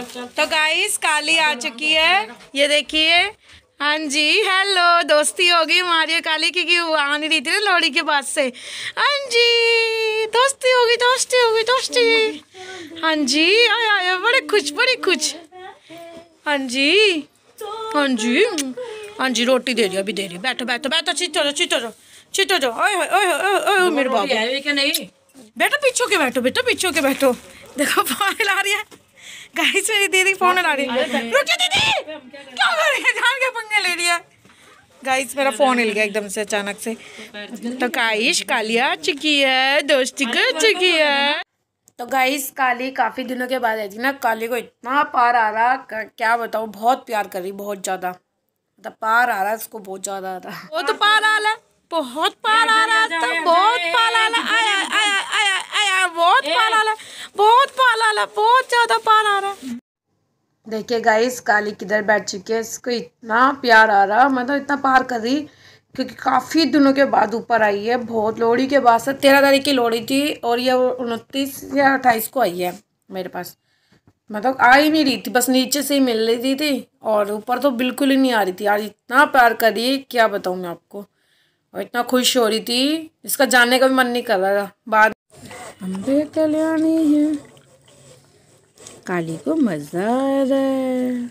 तो गाइस काली आ चुकी है ये देखिए हाँ जी हेलो दोस्ती होगी हमारी काली की क्यों आने रही थी ना लोहड़ी के पास से हाँ जी दोस्ती होगी दोस्ती होगी दोस्ती हाँ जी आया आया बड़े खुश बड़ी खुश हाँ जी हाँ जी हाँ जी रोटी दे रही अभी दे रही बैठो बैठो बैठो चीतो रहो चीतो रहो चीतो रहो ओए ओए मेरे बाबू बैठो बेटा पीछे के बैठो बेटा पीछे के बैठो देखो पायल ला रही है गाइस मेरी दीदी फोन हिला रही है रुकिए दीदी क्या कर रही है जान के पंगे ले रही है गाइस मेरा फोन हिल गया एकदम से अचानक से तो काइश काली आ चुकी है दोस्ती कर चुकी है तो गाइस काली काफ़ी दिनों के बाद आई थी ना काली को इतना पार आ रहा क्या बताऊँ बहुत प्यार कर रही बहुत ज़्यादा मतलब पार आ रहा है उसको बहुत ज़्यादा आ रहा वो तो पार आ रहा बहुत पार आ रहा बहुत पार आ रहा वाला बहुत ज़्यादा पार आ रहा है देखिए गाइस काली किधर बैठ चुकी है इसको इतना प्यार आ रहा मतलब इतना पार कर रही क्योंकि काफ़ी दिनों के बाद ऊपर आई है बहुत लोहड़ी के बाद से तेरह तारीख की लोहड़ी थी और ये उनतीस या अट्ठाईस को आई है मेरे पास मतलब आ ही नहीं रही थी बस नीचे से ही मिल रही थी थी और ऊपर तो बिल्कुल ही नहीं आ रही थी आज इतना प्यार कर रही है क्या बताऊँ मैं आपको और इतना खुश हो रही थी इसका जाने का भी मन नहीं कर रहा था बाद कल्याणी है काली को मजा आ रहा है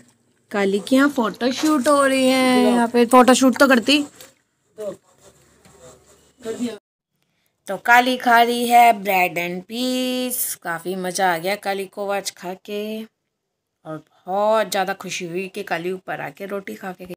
काली की यहाँ फोटो शूट हो रही है यहाँ पे फोटो शूट तो करती तो काली खा रही है ब्रेड एंड पीस काफ़ी मज़ा आ गया काली को आज खा के और बहुत ज़्यादा खुशी हुई कि काली ऊपर आके रोटी खा के